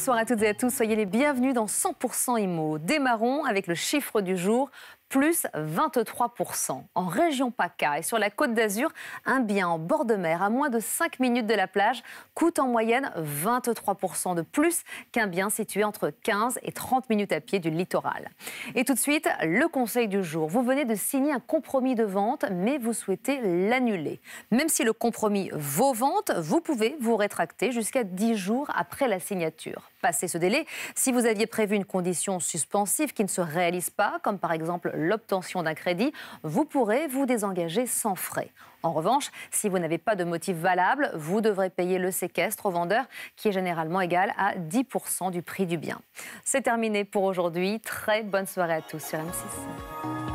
Bonsoir à toutes et à tous, soyez les bienvenus dans 100% IMO. Démarrons avec le chiffre du jour plus 23%. En région PACA et sur la côte d'Azur, un bien en bord de mer à moins de 5 minutes de la plage coûte en moyenne 23% de plus qu'un bien situé entre 15 et 30 minutes à pied du littoral. Et tout de suite, le conseil du jour. Vous venez de signer un compromis de vente, mais vous souhaitez l'annuler. Même si le compromis vaut vente, vous pouvez vous rétracter jusqu'à 10 jours après la signature. Passé ce délai, si vous aviez prévu une condition suspensive qui ne se réalise pas, comme par exemple l'obtention d'un crédit, vous pourrez vous désengager sans frais. En revanche, si vous n'avez pas de motif valable, vous devrez payer le séquestre au vendeur, qui est généralement égal à 10% du prix du bien. C'est terminé pour aujourd'hui. Très bonne soirée à tous sur M6.